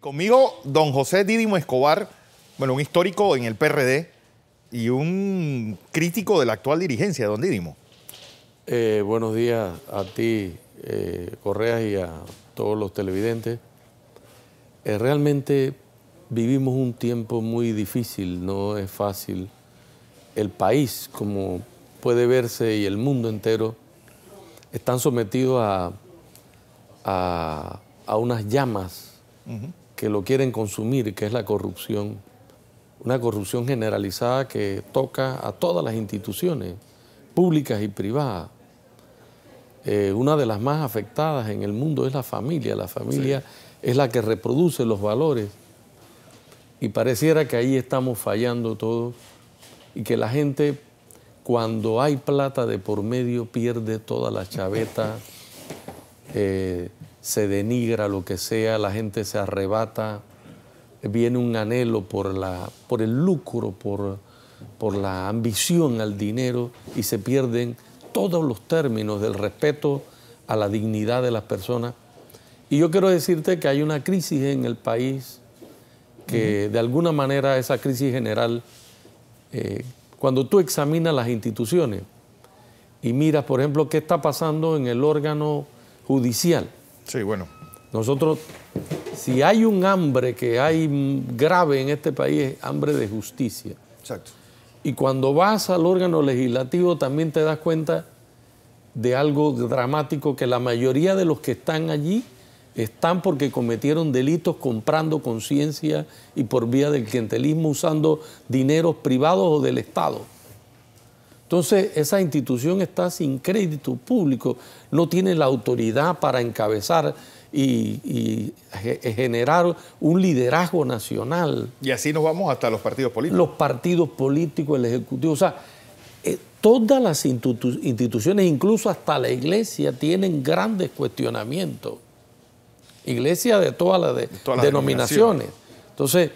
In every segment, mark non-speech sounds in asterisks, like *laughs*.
Conmigo, don José Didimo Escobar, bueno, un histórico en el PRD y un crítico de la actual dirigencia, don Dídimo. Eh, buenos días a ti, Correa eh, Correas, y a todos los televidentes. Eh, realmente vivimos un tiempo muy difícil, no es fácil. El país, como puede verse, y el mundo entero, están sometidos a, a, unas llamas que lo quieren consumir, que es la corrupción. Una corrupción generalizada que toca a todas las instituciones, públicas y privadas. Eh, una de las más afectadas en el mundo es la familia. La familia es la que reproduce los valores. Y pareciera que ahí estamos fallando todos y que la gente cuando hay plata de por medio pierde toda la chaveta, *laughs* eh, se denigra lo que sea, la gente se arrebata, viene un anhelo por, la, por el lucro, por, la ambición al dinero y se pierden todos los términos del respeto a la dignidad de las personas. Y yo quiero decirte que hay una crisis en el país, que de alguna manera esa crisis general, eh, cuando tú examinas las instituciones y miras, por ejemplo, qué está pasando en el órgano judicial, Sí, bueno. Nosotros, si hay un hambre que hay grave en este país, es hambre de justicia. Exacto. Y cuando vas al órgano legislativo también te das cuenta de algo dramático, que la mayoría de los que están allí están porque cometieron delitos comprando conciencia y por vía del clientelismo usando dineros privados o del Estado. Entonces, esa institución está sin crédito público, no tiene la autoridad para encabezar y, generar un liderazgo nacional. Y así nos vamos hasta los partidos políticos. Los partidos políticos, el Ejecutivo, o sea, eh, todas las instituciones, incluso hasta la iglesia, tienen grandes cuestionamientos. Iglesia de todas las, denominaciones. Entonces,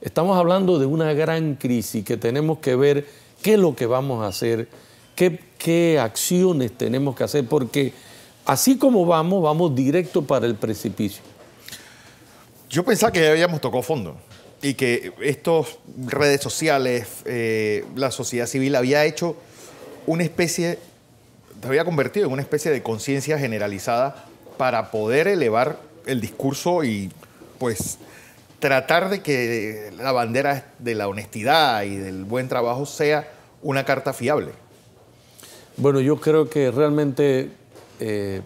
estamos hablando de una gran crisis que tenemos que ver qué es lo que vamos a hacer, qué, acciones tenemos que hacer, porque así como vamos, vamos directo para el precipicio. Yo pensaba que ya habíamos tocado fondo y que estas redes sociales, eh, la sociedad civil había hecho una especie, se había convertido en una especie de conciencia generalizada para poder elevar el discurso y pues tratar de que la bandera de la honestidad y del buen trabajo sea una carta fiable? Bueno, yo creo que realmente, eh,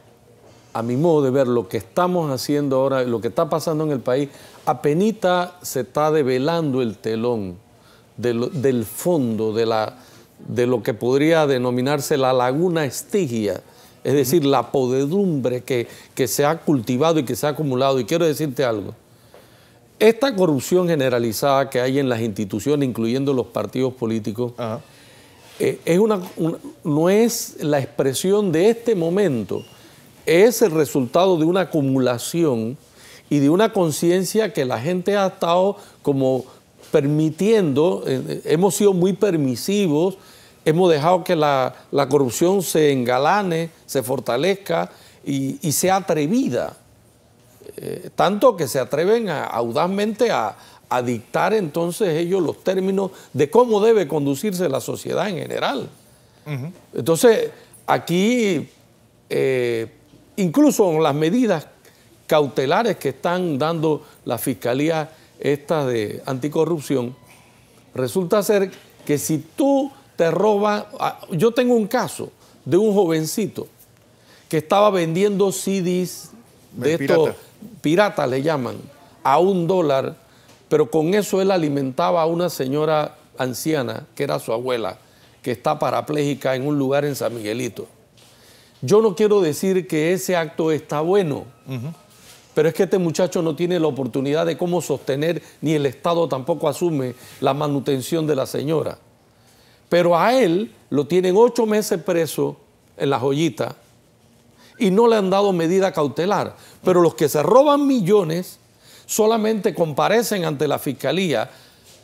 a mi modo de ver, lo que estamos haciendo ahora, lo que está pasando en el país, apenita se está develando el telón del, fondo de, la, de lo que podría denominarse la laguna estigia. Es decir, la podedumbre que, se ha cultivado y que se ha acumulado. Y quiero decirte algo. Esta corrupción generalizada que hay en las instituciones, incluyendo los partidos políticos, eh, una, no es la expresión de este momento, es el resultado de una acumulación y de una conciencia que la gente ha estado como permitiendo, eh, eh, hemos sido muy permisivos, hemos dejado que la, corrupción se engalane, se fortalezca y, sea atrevida. tanto que se atreven audazmente a, a dictar entonces ellos los términos de cómo debe conducirse la sociedad en general. Entonces, aquí, eh, incluso las medidas cautelares que están dando la Fiscalía esta de anticorrupción, resulta ser que si tú te robas, ah, yo tengo un caso de un jovencito que estaba vendiendo CDs de estos pirata. piratas, le llaman, a un dólar pero con eso él alimentaba a una señora anciana, que era su abuela, que está parapléjica en un lugar en San Miguelito. Yo no quiero decir que ese acto está bueno, pero es que este muchacho no tiene la oportunidad de cómo sostener, ni el Estado tampoco asume la manutención de la señora. Pero a él lo tienen ocho meses preso en la joyita y no le han dado medida cautelar. Pero los que se roban millones solamente comparecen ante la fiscalía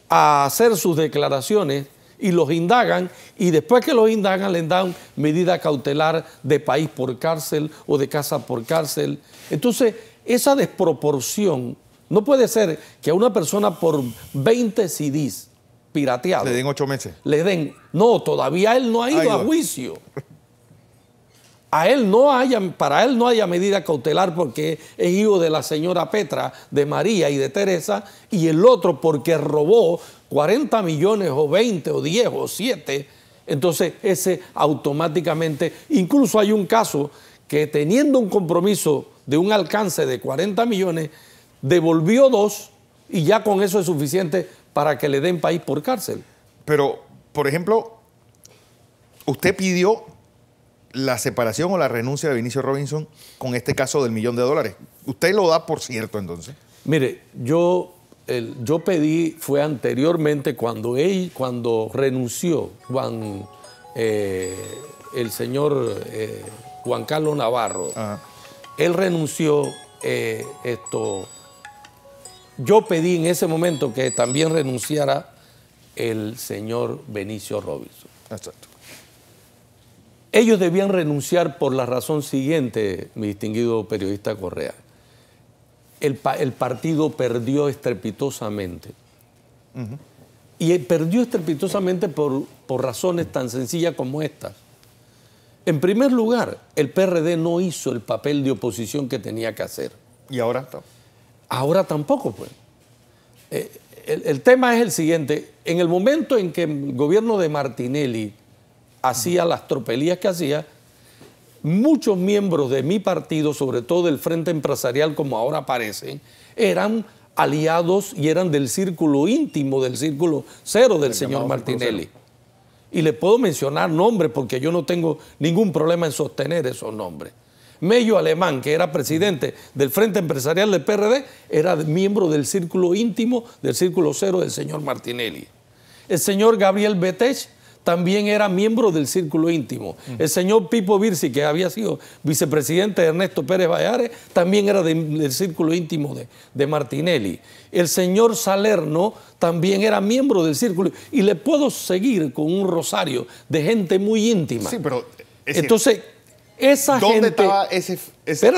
a hacer sus declaraciones y los indagan y después que los indagan les dan medida cautelar de país por cárcel o de casa por cárcel. Entonces, esa desproporción no puede ser que a una persona por 20 CDs pirateados le den ocho meses. Le den, no, todavía él no ha ido a juicio él no haya, para él no haya medida cautelar porque es hijo de la señora Petra, de María y de Teresa, y el otro porque robó 40 millones o 20 o 10 o 7, entonces ese automáticamente, incluso hay un caso que teniendo un compromiso de un alcance de 40 millones, devolvió dos y ya con eso es suficiente para que le den país por cárcel. Pero, por ejemplo, usted pidió la separación o la renuncia de Vinicio Robinson con este caso del millón de dólares. ¿Usted lo da por cierto entonces? Mire, yo, yo pedí, fue anteriormente cuando él, cuando renunció Juan, eh, el señor eh, Juan Carlos Navarro, él renunció eh, esto. Yo pedí en ese momento que también renunciara el señor Benicio Robinson. Exacto. Ellos debían renunciar por la razón siguiente, mi distinguido periodista Correa. El, partido perdió estrepitosamente. Y perdió estrepitosamente por, por razones tan sencillas como estas. En primer lugar, el PRD no hizo el papel de oposición que tenía que hacer. ¿Y ahora? Ahora tampoco, pues. Eh, el, el tema es el siguiente. En el momento en que el gobierno de Martinelli hacía las tropelías que hacía, muchos miembros de mi partido, sobre todo del Frente Empresarial, como ahora aparecen eran aliados y eran del círculo íntimo, del círculo cero del señor Martinelli. Y le puedo mencionar nombres porque yo no tengo ningún problema en sostener esos nombres. Mello Alemán, que era presidente del Frente Empresarial del PRD, era miembro del círculo íntimo, del círculo cero del señor Martinelli. El señor Gabriel Betech también era miembro del círculo íntimo. El señor Pipo Virsi, que había sido vicepresidente de Ernesto Pérez Vallares, también era del círculo íntimo de, Martinelli. El señor Salerno también era miembro del círculo. Y le puedo seguir con un rosario de gente muy íntima. Sí, pero... Entonces, esa gente, ¿dónde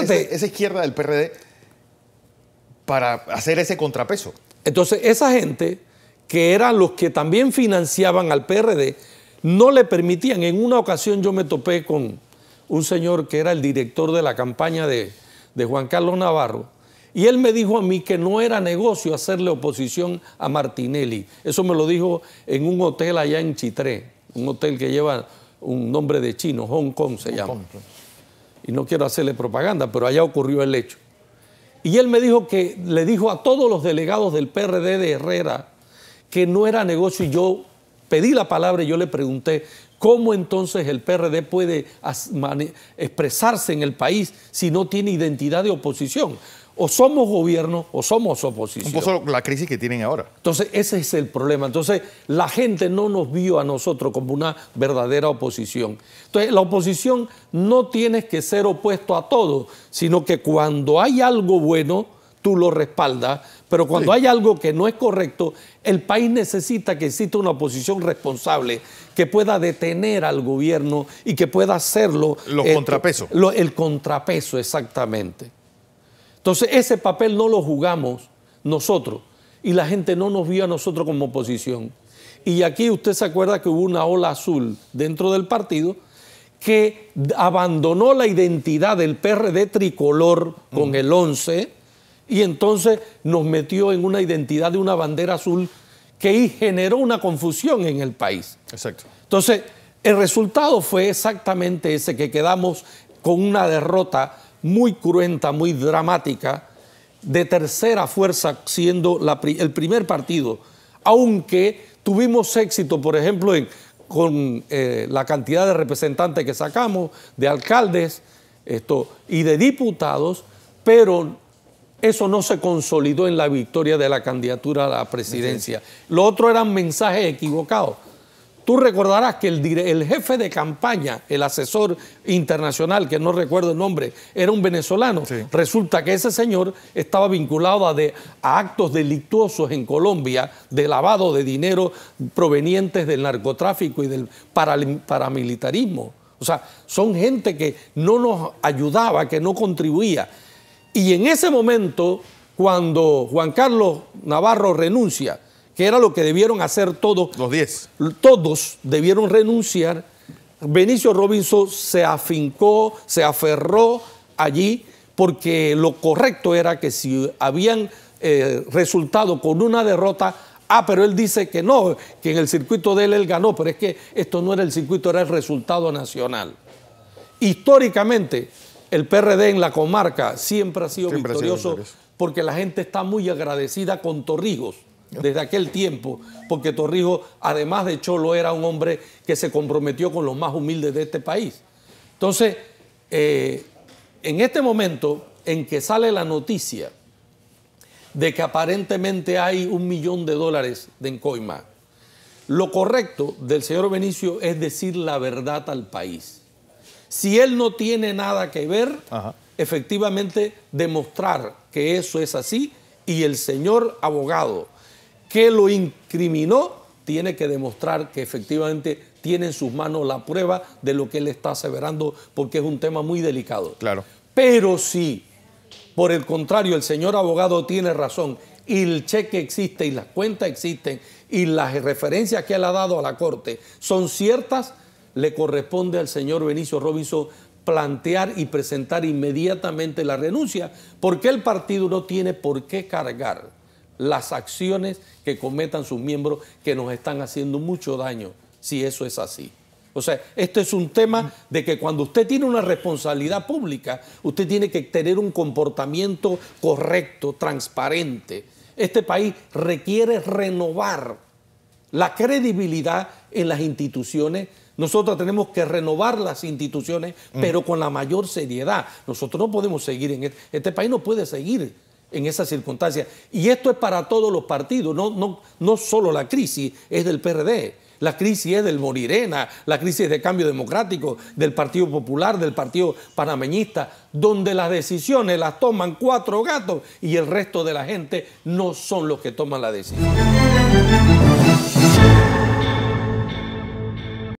estaba esa izquierda del PRD para hacer ese contrapeso? Entonces, esa gente que eran los que también financiaban al PRD, no le permitían. En una ocasión yo me topé con un señor que era el director de la campaña de, Juan Carlos Navarro, y él me dijo a mí que no era negocio hacerle oposición a Martinelli. Eso me lo dijo en un hotel allá en Chitré, un hotel que lleva un nombre de chino, Hong Kong se llama. Y no quiero hacerle propaganda, pero allá ocurrió el hecho. Y él me dijo que le dijo a todos los delegados del PRD de Herrera que no era negocio y yo pedí la palabra y yo le pregunté, ¿cómo entonces el PRD puede expresarse en el país si no tiene identidad de oposición? O somos gobierno o somos oposición. Un poco la crisis que tienen ahora. Entonces, ese es el problema. Entonces, la gente no nos vio a nosotros como una verdadera oposición. Entonces, la oposición no tiene que ser opuesto a todo, sino que cuando hay algo bueno, tú lo respaldas, pero cuando hay algo que no es correcto, el país necesita que exista una oposición responsable que pueda detener al gobierno y que pueda hacerlo. Los este, contrapesos. el contrapeso, exactamente. Entonces, ese papel no lo jugamos nosotros y la gente no nos vio a nosotros como oposición. Y aquí usted se acuerda que hubo una ola azul dentro del partido que abandonó la identidad del PRD tricolor con el 11 y entonces nos metió en una identidad de una bandera azul que generó una confusión en el país. Exacto. Entonces, el resultado fue exactamente ese, que quedamos con una derrota muy cruenta, muy dramática, de tercera fuerza siendo el primer partido, aunque tuvimos éxito, por ejemplo, con eh, la cantidad de representantes que sacamos, de alcaldes esto, y de diputados, pero eso no se consolidó en la victoria de la candidatura a la presidencia. Lo otro eran mensajes equivocados. Tú recordarás que el, jefe de campaña, el asesor internacional, que no recuerdo el nombre, era un venezolano. Resulta que ese señor estaba vinculado a, a, actos delictuosos en Colombia de lavado de dinero provenientes del narcotráfico y del paramilitarismo. O sea, son gente que no nos ayudaba, que no contribuía. Y en ese momento, cuando Juan Carlos Navarro renuncia, que era lo que debieron hacer todos, los 10, todos debieron renunciar, Benicio Robinson se afincó, se aferró allí, porque lo correcto era que si habían eh, resultado con una derrota, ah, pero él dice que no, que en el circuito de él él ganó, pero es que esto no era el circuito, era el resultado nacional. Históricamente, el PRD en la comarca siempre ha sido victorioso porque la gente está muy agradecida con Torrijos desde aquel tiempo, porque Torrijos, además de Cholo, era un hombre que se comprometió con los más humildes de este país. Entonces, eh, en este momento en que sale la noticia de que aparentemente hay un millón de dólares de encoima, lo correcto del señor Benicio es decir la verdad al país si él no tiene nada que ver, efectivamente demostrar que eso es así y el señor abogado que lo incriminó tiene que demostrar que efectivamente tiene en sus manos la prueba de lo que él está aseverando porque es un tema muy delicado. Claro. Pero si, por el contrario, el señor abogado tiene razón y el cheque existe y las cuentas existen y las referencias que él ha dado a la corte son ciertas, le corresponde al señor Benicio Robinson plantear y presentar inmediatamente la renuncia, porque el partido no tiene por qué cargar las acciones que cometan sus miembros que nos están haciendo mucho daño, si eso es así. O sea, esto es un tema de que cuando usted tiene una responsabilidad pública, usted tiene que tener un comportamiento correcto, transparente. Este país requiere renovar la credibilidad en las instituciones nosotros tenemos que renovar las instituciones, mm. pero con la mayor seriedad. Nosotros no podemos seguir en este, este país no puede seguir en esas circunstancias. Y esto es para todos los partidos, no, solo la crisis es del PRD. La crisis es del Morirena, la crisis es de Cambio Democrático, del Partido Popular, del Partido Panameñista, donde las decisiones las toman cuatro gatos y el resto de la gente no son los que toman la decisión.